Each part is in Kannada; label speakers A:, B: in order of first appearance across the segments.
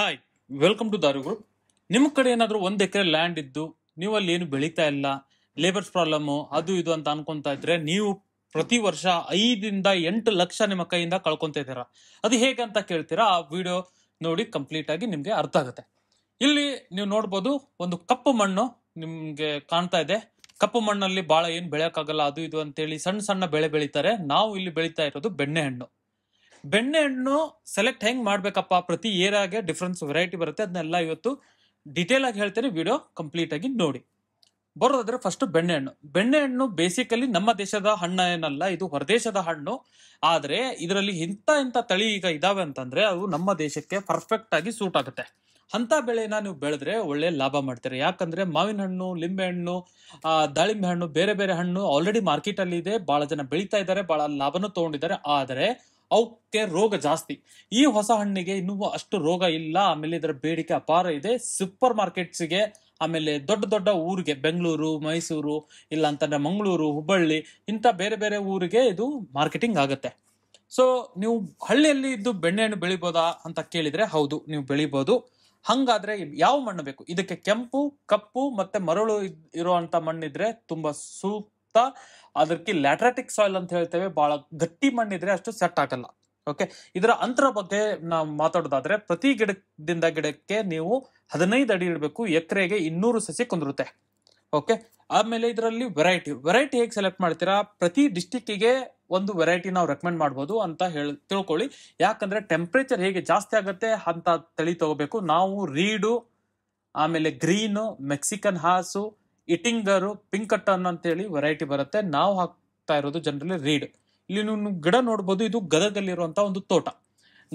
A: hi welcome to Daru group ನಿಮ್ಮ ಕಡೆ ಏನಾದರೂ ಒಂದ್ ಎಕರೆ ಲ್ಯಾಂಡ್ ಇದ್ದು ನೀವು ಅಲ್ಲಿ ಏನು ಬೆಳೀತಾ ಇಲ್ಲ ಲೇಬರ್ಸ್ ಪ್ರಾಬ್ಲಮ್ಮು ಅದು ಇದು ಅಂತ ಅನ್ಕೊಂತ ಇದ್ರೆ ನೀವು ಪ್ರತಿ ವರ್ಷ ಐದರಿಂದ ಎಂಟು ಲಕ್ಷ ನಿಮ್ಮ ಕೈಯಿಂದ ಕಳ್ಕೊತಾ ಇದ್ದೀರಾ ಅದು ಹೇಗೆ ಅಂತ ಕೇಳ್ತೀರಾ ಆ ವಿಡಿಯೋ ನೋಡಿ ಕಂಪ್ಲೀಟ್ ಆಗಿ ನಿಮಗೆ ಅರ್ಥ ಆಗುತ್ತೆ ಇಲ್ಲಿ ನೀವು ನೋಡ್ಬೋದು ಒಂದು ಕಪ್ಪು ಮಣ್ಣು ನಿಮಗೆ ಕಾಣ್ತಾ ಇದೆ ಕಪ್ಪು ಮಣ್ಣಲ್ಲಿ ಭಾಳ ಏನು ಬೆಳೆಯೋಕ್ಕಾಗಲ್ಲ ಅದು ಇದು ಅಂತೇಳಿ ಸಣ್ಣ ಸಣ್ಣ ಬೆಳೆ ಬೆಳೀತಾರೆ ನಾವು ಇಲ್ಲಿ ಬೆಳೀತಾ ಇರೋದು ಬೆಣ್ಣೆ ಹಣ್ಣು ಬೆಣ್ಣೆ ಹಣ್ಣು ಸೆಲೆಕ್ಟ್ ಹೆಂಗ್ ಮಾಡ್ಬೇಕಪ್ಪ ಪ್ರತಿ ಏರಾಗೆ ಡಿಫ್ರೆನ್ಸ್ ವೆರೈಟಿ ಬರುತ್ತೆ ಅದನ್ನೆಲ್ಲ ಇವತ್ತು ಡೀಟೇಲ್ ಆಗಿ ಹೇಳ್ತೇನೆ ವಿಡಿಯೋ ಕಂಪ್ಲೀಟ್ ಆಗಿ ನೋಡಿ ಬರೋದಾದ್ರೆ ಫಸ್ಟ್ ಬೆಣ್ಣೆ ಹಣ್ಣು ಬೇಸಿಕಲಿ ನಮ್ಮ ದೇಶದ ಹಣ್ಣು ಏನಲ್ಲ ಇದು ಹೊರದೇಶದ ಹಣ್ಣು ಆದ್ರೆ ಇದರಲ್ಲಿ ಇಂಥ ಇಂತ ತಳಿ ಈಗ ಇದಾವೆ ಅಂತಂದ್ರೆ ಅವು ನಮ್ಮ ದೇಶಕ್ಕೆ ಪರ್ಫೆಕ್ಟ್ ಆಗಿ ಸೂಟ್ ಆಗುತ್ತೆ ಅಂತ ಬೆಳೆನ ನೀವು ಬೆಳೆದ್ರೆ ಒಳ್ಳೆ ಲಾಭ ಮಾಡ್ತೀರಿ ಯಾಕಂದ್ರೆ ಮಾವಿನ ಹಣ್ಣು ಲಿಂಬೆ ಹಣ್ಣು ದಾಳಿಂಬೆ ಹಣ್ಣು ಬೇರೆ ಬೇರೆ ಹಣ್ಣು ಆಲ್ರೆಡಿ ಮಾರ್ಕೆಟ್ ಅಲ್ಲಿ ಇದೆ ಬಹಳ ಜನ ಬೆಳೀತಾ ಇದ್ದಾರೆ ಬಹಳ ಲಾಭನೂ ತಗೊಂಡಿದ್ದಾರೆ ಆದರೆ ಅವಕ್ಕೆ ರೋಗ ಜಾಸ್ತಿ ಈ ಹೊಸ ಹಣ್ಣಿಗೆ ಇನ್ನೂ ಅಷ್ಟು ರೋಗ ಇಲ್ಲ ಆಮೇಲೆ ಇದರ ಬೇಡಿಕೆ ಅಪಾರ ಇದೆ ಸೂಪರ್ ಮಾರ್ಕೆಟ್ಸ್ಗೆ ಆಮೇಲೆ ದೊಡ್ಡ ದೊಡ್ಡ ಊರಿಗೆ ಬೆಂಗಳೂರು ಮೈಸೂರು ಇಲ್ಲ ಅಂತಂದ್ರೆ ಮಂಗಳೂರು ಹುಬ್ಬಳ್ಳಿ ಇಂಥ ಬೇರೆ ಬೇರೆ ಊರಿಗೆ ಇದು ಮಾರ್ಕೆಟಿಂಗ್ ಆಗುತ್ತೆ ಸೊ ನೀವು ಹಳ್ಳಿಯಲ್ಲಿ ಇದ್ದು ಬೆಣ್ಣೆಹಣ್ಣು ಬೆಳಿಬೋದಾ ಅಂತ ಕೇಳಿದ್ರೆ ಹೌದು ನೀವು ಬೆಳಿಬೋದು ಹಂಗಾದ್ರೆ ಯಾವ ಮಣ್ಣು ಬೇಕು ಇದಕ್ಕೆ ಕೆಂಪು ಕಪ್ಪು ಮತ್ತೆ ಮರಳು ಇರುವಂತ ಮಣ್ಣಿದ್ರೆ ತುಂಬಾ ಸೂಕ್ತ ಅದಕ್ಕೆ ಲ್ಯಾಟ್ರಾಟಿಕ್ ಸಾಯಿಲ್ ಅಂತ ಹೇಳ್ತೇವೆ ಬಹಳ ಗಟ್ಟಿ ಮಣ್ಣಿದ್ರೆ ಅಷ್ಟು ಸೆಟ್ ಆಗಲ್ಲ ಓಕೆ ಇದರ ಅಂತರ ಬಗ್ಗೆ ನಾವು ಮಾತಾಡೋದಾದ್ರೆ ಪ್ರತಿ ಗಿಡದಿಂದ ಗಿಡಕ್ಕೆ ನೀವು ಹದಿನೈದು ಅಡಿ ಇಡಬೇಕು ಎಕರೆಗೆ ಇನ್ನೂರು ಸಸಿ ಕುಂದಿರುತ್ತೆ ಓಕೆ ಆಮೇಲೆ ಇದರಲ್ಲಿ ವೆರೈಟಿ ವೆರೈಟಿ ಹೇಗೆ ಸೆಲೆಕ್ಟ್ ಮಾಡ್ತೀರಾ ಪ್ರತಿ ಡಿಸ್ಟಿಕ್ಕಿಗೆ ಒಂದು ವೆರೈಟಿ ನಾವು ರೆಕಮೆಂಡ್ ಮಾಡ್ಬೋದು ಅಂತ ಹೇಳಿ ತಿಳ್ಕೊಳ್ಳಿ ಯಾಕಂದ್ರೆ ಟೆಂಪ್ರೇಚರ್ ಹೇಗೆ ಜಾಸ್ತಿ ಆಗುತ್ತೆ ಅಂತ ತಳಿ ತಗೋಬೇಕು ನಾವು ರೀಡು ಆಮೇಲೆ ಗ್ರೀನು ಮೆಕ್ಸಿಕನ್ ಹಾಸು ಟರ್ನ್ ಅಂತ ಅಂತೇಳಿ ವೆರೈಟಿ ಬರುತ್ತೆ ನಾವು ಹಾಕ್ತಾ ಇರೋದು ಜನರಲಿ ರೀಡ್ ಇಲ್ಲಿ ನೀವು ಗಿಡ ನೋಡ್ಬೋದು ಇದು ಇರುವಂತ ಒಂದು ತೋಟ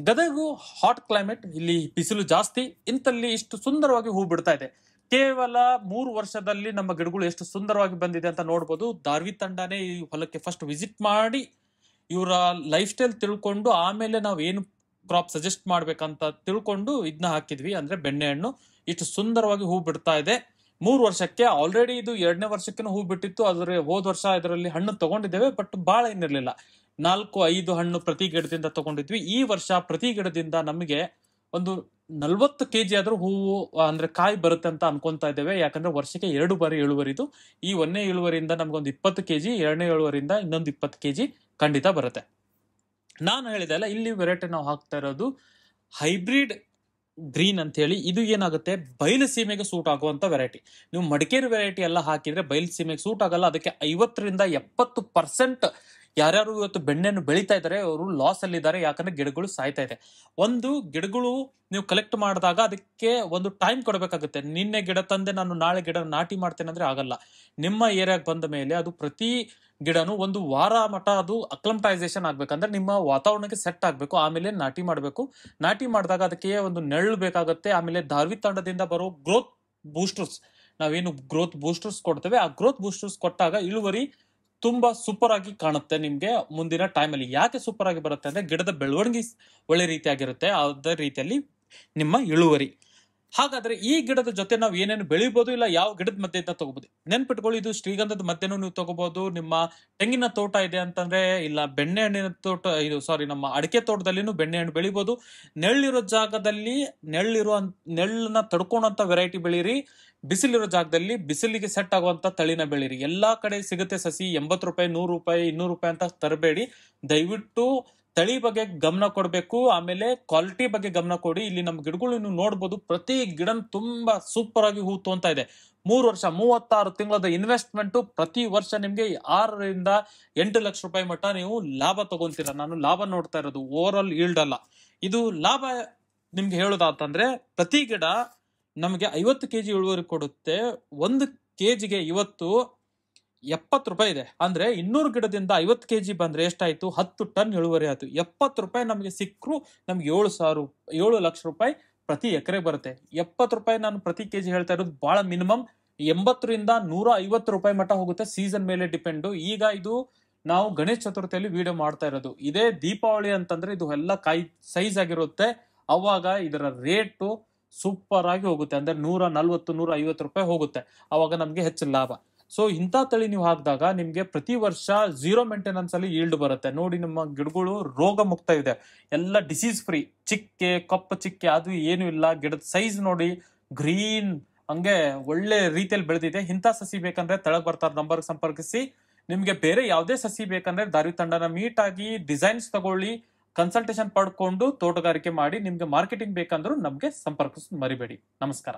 A: ಗದಗು ಹಾಟ್ ಕ್ಲೈಮೇಟ್ ಇಲ್ಲಿ ಬಿಸಿಲು ಜಾಸ್ತಿ ಇಂತಲ್ಲಿ ಇಷ್ಟು ಸುಂದರವಾಗಿ ಹೂ ಬಿಡ್ತಾ ಇದೆ ಕೇವಲ ಮೂರು ವರ್ಷದಲ್ಲಿ ನಮ್ಮ ಗಿಡಗಳು ಎಷ್ಟು ಸುಂದರವಾಗಿ ಬಂದಿದೆ ಅಂತ ನೋಡ್ಬೋದು ದಾರ್ವಿ ತಂಡನೇ ಈ ಹೊಲಕ್ಕೆ ಫಸ್ಟ್ ವಿಸಿಟ್ ಮಾಡಿ ಇವರ ಲೈಫ್ ಸ್ಟೈಲ್ ತಿಳ್ಕೊಂಡು ಆಮೇಲೆ ನಾವು ಏನು ಕ್ರಾಪ್ ಸಜೆಸ್ಟ್ ಮಾಡ್ಬೇಕಂತ ತಿಳ್ಕೊಂಡು ಇದನ್ನ ಹಾಕಿದ್ವಿ ಅಂದ್ರೆ ಬೆಣ್ಣೆ ಹಣ್ಣು ಇಷ್ಟು ಸುಂದರವಾಗಿ ಹೂ ಬಿಡ್ತಾ ಇದೆ ಮೂರು ವರ್ಷಕ್ಕೆ ಆಲ್ರೆಡಿ ಇದು ಎರಡನೇ ವರ್ಷಕ್ಕೂ ಹೂ ಬಿಟ್ಟಿತ್ತು ಆದರೆ ಹೋದ್ ವರ್ಷ ಇದರಲ್ಲಿ ಹಣ್ಣು ತಗೊಂಡಿದ್ದೇವೆ ಬಟ್ ಬಹಳ ಏನಿರ್ಲಿಲ್ಲ ನಾಲ್ಕು ಐದು ಹಣ್ಣು ಪ್ರತಿ ಗಿಡದಿಂದ ತಗೊಂಡಿದ್ವಿ ಈ ವರ್ಷ ಪ್ರತಿ ಗಿಡದಿಂದ ನಮಗೆ ಒಂದು ನಲ್ವತ್ತು ಕೆ ಜಿ ಆದ್ರೂ ಹೂವು ಅಂದ್ರೆ ಕಾಯಿ ಬರುತ್ತೆ ಅಂತ ಅನ್ಕೊಂತಾ ಇದ್ದೇವೆ ಯಾಕಂದ್ರೆ ವರ್ಷಕ್ಕೆ ಎರಡು ಬಾರಿ ಇದು ಈ ಒಂದನೇ ಇಳುವರಿಯಿಂದ ನಮ್ಗೊಂದು ಇಪ್ಪತ್ತು ಕೆ ಜಿ ಎರಡನೇ ಇಳುವರಿಯಿಂದ ಇನ್ನೊಂದು ಇಪ್ಪತ್ತು ಕೆ ಜಿ ಖಂಡಿತ ಬರುತ್ತೆ ನಾನು ಹೇಳಿದೆ ಅಲ್ಲ ಇಲ್ಲಿ ವೆರೈಟಿ ನಾವು ಹಾಕ್ತಾ ಇರೋದು ಹೈಬ್ರಿಡ್ ಗ್ರೀನ್ ಅಂತ ಹೇಳಿ ಇದು ಏನಾಗುತ್ತೆ ಬಯಲು ಸೀಮೆಗೆ ಸೂಟ್ ಆಗುವಂತ ವೆರೈಟಿ ನೀವು ಮಡಿಕೇರಿ ವೆರೈಟಿ ಎಲ್ಲ ಹಾಕಿದ್ರೆ ಬಯಲು ಸೀಮೆಗೆ ಸೂಟ್ ಆಗಲ್ಲ ಅದಕ್ಕೆ ಐವತ್ತರಿಂದ ಎಪ್ಪತ್ತು ಪರ್ಸೆಂಟ್ ಯಾರ್ಯಾರು ಇವತ್ತು ಬೆಣ್ಣೆಯನ್ನು ಬೆಳೀತಾ ಇದ್ದಾರೆ ಅವರು ಲಾಸ್ ಅಲ್ಲಿ ಯಾಕಂದ್ರೆ ಗಿಡಗಳು ಸಾಯ್ತಾ ಇದೆ ಒಂದು ಗಿಡಗಳು ನೀವು ಕಲೆಕ್ಟ್ ಮಾಡಿದಾಗ ಅದಕ್ಕೆ ಒಂದು ಟೈಮ್ ಕೊಡಬೇಕಾಗುತ್ತೆ ನಿನ್ನೆ ಗಿಡ ತಂದೆ ನಾನು ನಾಳೆ ಗಿಡ ನಾಟಿ ಮಾಡ್ತೇನೆ ಅಂದ್ರೆ ಆಗಲ್ಲ ನಿಮ್ಮ ಏರಿಯಾಗೆ ಬಂದ ಮೇಲೆ ಅದು ಪ್ರತಿ ಗಿಡನು ಒಂದು ವಾರ ಮಠ ಅದು ಅಕ್ಲಮಟೈಸೇಷನ್ ಆಗ್ಬೇಕಂದ್ರೆ ನಿಮ್ಮ ವಾತಾವರಣಕ್ಕೆ ಸೆಟ್ ಆಗಬೇಕು ಆಮೇಲೆ ನಾಟಿ ಮಾಡಬೇಕು ನಾಟಿ ಮಾಡಿದಾಗ ಅದಕ್ಕೆ ಒಂದು ನೆರಳು ಬೇಕಾಗುತ್ತೆ ಆಮೇಲೆ ಧಾರ್ವಿ ತಂಡದಿಂದ ಬರೋ ಗ್ರೋತ್ ಬೂಸ್ಟರ್ಸ್ ನಾವೇನು ಗ್ರೋತ್ ಬೂಸ್ಟರ್ಸ್ ಕೊಡ್ತೇವೆ ಆ ಗ್ರೋತ್ ಬೂಸ್ಟರ್ಸ್ ಕೊಟ್ಟಾಗ ಇಳುವರಿ ತುಂಬಾ ಸೂಪರ್ ಆಗಿ ಕಾಣುತ್ತೆ ನಿಮ್ಗೆ ಮುಂದಿನ ಟೈಮಲ್ಲಿ ಯಾಕೆ ಸೂಪರ್ ಆಗಿ ಬರುತ್ತೆ ಅಂದ್ರೆ ಗಿಡದ ಬೆಳವಣಿಗೆ ಒಳ್ಳೆ ರೀತಿಯಾಗಿರುತ್ತೆ ಅದೇ ರೀತಿಯಲ್ಲಿ ನಿಮ್ಮ ಇಳುವರಿ ಹಾಗಾದ್ರೆ ಈ ಗಿಡದ ಜೊತೆ ನಾವು ಏನೇನು ಬೆಳಿಬಹುದು ಇಲ್ಲ ಯಾವ ಗಿಡದ ಮಧ್ಯದಿಂದ ತಗೋಬಹುದು ನೆನ್ಪಿಟ್ಕೊಳ್ಳಿ ಇದು ಶ್ರೀಗಂಧದ ಮಧ್ಯನೂ ನೀವು ತಗೋಬಹುದು ನಿಮ್ಮ ತೆಂಗಿನ ತೋಟ ಇದೆ ಅಂತಂದ್ರೆ ಇಲ್ಲ ಬೆಣ್ಣೆ ಹಣ್ಣಿನ ತೋಟ ಇದು ಸಾರಿ ನಮ್ಮ ಅಡಿಕೆ ತೋಟದಲ್ಲಿನೂ ಬೆಣ್ಣೆ ಹಣ್ಣು ಬೆಳಿಬಹುದು ನೆಳ್ಳಿರೋ ಜಾಗದಲ್ಲಿ ನೆಳ್ಳಿರೋ ನೆಳ್ಳನ್ನ ತಡ್ಕೊಂಡಂತ ವೆರೈಟಿ ಬೆಳೀರಿ ಬಿಸಿಲಿರೋ ಜಾಗದಲ್ಲಿ ಬಿಸಿಲಿಗೆ ಸೆಟ್ ಆಗುವಂತ ತಳಿನ ಬೆಳೀರಿ ಎಲ್ಲಾ ಕಡೆ ಸಿಗುತ್ತೆ ಸಸಿ ಎಂಬತ್ತು ರೂಪಾಯಿ ನೂರು ರೂಪಾಯಿ ಇನ್ನೂರು ರೂಪಾಯಿ ಅಂತ ತರಬೇಡಿ ದಯವಿಟ್ಟು ತಳಿ ಬಗ್ಗೆ ಗಮನ ಕೊಡಬೇಕು ಆಮೇಲೆ ಕ್ವಾಲಿಟಿ ಬಗ್ಗೆ ಗಮನ ಕೊಡಿ ಇಲ್ಲಿ ನಮ್ಮ ಗಿಡಗಳು ನೀವು ನೋಡ್ಬೋದು ಪ್ರತಿ ಗಿಡ ತುಂಬಾ ಸೂಪರ್ ಆಗಿ ಹೂ ಅಂತ ಇದೆ ಮೂರು ವರ್ಷ ಮೂವತ್ತಾರು ತಿಂಗಳದ ಇನ್ವೆಸ್ಟ್ಮೆಂಟ್ ಪ್ರತಿ ವರ್ಷ ನಿಮಗೆ ಆರರಿಂದ ಎಂಟು ಲಕ್ಷ ರೂಪಾಯಿ ಮಟ್ಟ ನೀವು ಲಾಭ ತಗೊಂತೀರ ನಾನು ಲಾಭ ನೋಡ್ತಾ ಇರೋದು ಓವರ್ ಆಲ್ ಈಲ್ಡ್ ಅಲ್ಲ ಇದು ಲಾಭ ನಿಮ್ಗೆ ಹೇಳೋದಾತಂದ್ರೆ ಪ್ರತಿ ಗಿಡ ನಮಗೆ ಐವತ್ತು ಕೆ ಜಿ ಇಳುವರಿ ಕೊಡುತ್ತೆ ಒಂದು ಕೆ ಜಿಗೆ ಇವತ್ತು ಎಪ್ಪತ್ತು ರೂಪಾಯಿ ಇದೆ ಅಂದ್ರೆ ಇನ್ನೂರು ಗಿಡದಿಂದ ಐವತ್ತು ಕೆ ಜಿ ಬಂದ್ರೆ ಎಷ್ಟಾಯ್ತು ಹತ್ತು ಟನ್ ಇಳುವರಿ ಆಯ್ತು ಎಪ್ಪತ್ತು ರೂಪಾಯಿ ನಮಗೆ ಸಿಕ್ಕರು ನಮ್ಗೆ ಏಳು ಸಾವಿರ ಏಳು ಲಕ್ಷ ರೂಪಾಯಿ ಪ್ರತಿ ಎಕರೆ ಬರುತ್ತೆ ಎಪ್ಪತ್ತು ರೂಪಾಯಿ ನಾನು ಪ್ರತಿ ಕೆ ಜಿ ಹೇಳ್ತಾ ಇರೋದು ಬಹಳ ಮಿನಿಮಮ್ ಎಂಬತ್ತರಿಂದ ನೂರ ಐವತ್ತು ರೂಪಾಯಿ ಮಟ್ಟ ಹೋಗುತ್ತೆ ಸೀಸನ್ ಮೇಲೆ ಡಿಪೆಂಡು ಈಗ ಇದು ನಾವು ಗಣೇಶ ಚತುರ್ಥಿಯಲ್ಲಿ ವಿಡಿಯೋ ಮಾಡ್ತಾ ಇರೋದು ಇದೇ ದೀಪಾವಳಿ ಅಂತಂದ್ರೆ ಇದು ಎಲ್ಲ ಕಾಯಿ ಸೈಜ್ ಆಗಿರುತ್ತೆ ಅವಾಗ ಇದರ ರೇಟು ಸೂಪರ್ ಆಗಿ ಹೋಗುತ್ತೆ ಅಂದ್ರೆ ನೂರ ನಲ್ವತ್ತು ನೂರ ಐವತ್ತು ರೂಪಾಯಿ ಹೋಗುತ್ತೆ ಅವಾಗ ನಮ್ಗೆ ಹೆಚ್ಚು ಲಾಭ ಸೊ ಇಂಥ ತಳಿ ನೀವು ಹಾಕಿದಾಗ ನಿಮಗೆ ಪ್ರತಿ ವರ್ಷ ಝೀರೋ ಮೇಂಟೆನೆನ್ಸ್ ಅಲ್ಲಿ ಈಲ್ಡ್ ಬರುತ್ತೆ ನೋಡಿ ನಿಮ್ಮ ಗಿಡಗಳು ರೋಗ ಮುಕ್ತ ಇದೆ ಎಲ್ಲ ಡಿಸೀಸ್ ಫ್ರೀ ಚಿಕ್ಕೆ ಕಪ್ಪು ಚಿಕ್ಕೆ ಅದು ಏನು ಇಲ್ಲ ಗಿಡದ ಸೈಜ್ ನೋಡಿ ಗ್ರೀನ್ ಹಂಗೆ ಒಳ್ಳೆ ರೀತಿಯಲ್ಲಿ ಬೆಳೆದಿದೆ ಇಂಥ ಸಸಿ ಬೇಕಂದ್ರೆ ತಳಗ್ ಬರ್ತಾರ ನಂಬರ್ ಸಂಪರ್ಕಿಸಿ ನಿಮಗೆ ಬೇರೆ ಯಾವುದೇ ಸಸಿ ಬೇಕಂದ್ರೆ ದಾರಿ ತಂಡನ ಮೀಟ್ ಆಗಿ ಡಿಸೈನ್ಸ್ ತಗೊಳ್ಳಿ ಕನ್ಸಲ್ಟೇಷನ್ ಪಡ್ಕೊಂಡು ತೋಟಗಾರಿಕೆ ಮಾಡಿ ನಿಮ್ಗೆ ಮಾರ್ಕೆಟಿಂಗ್ ಬೇಕಂದ್ರೂ ನಮಗೆ ಸಂಪರ್ಕಿಸ್ ಮರಿಬೇಡಿ ನಮಸ್ಕಾರ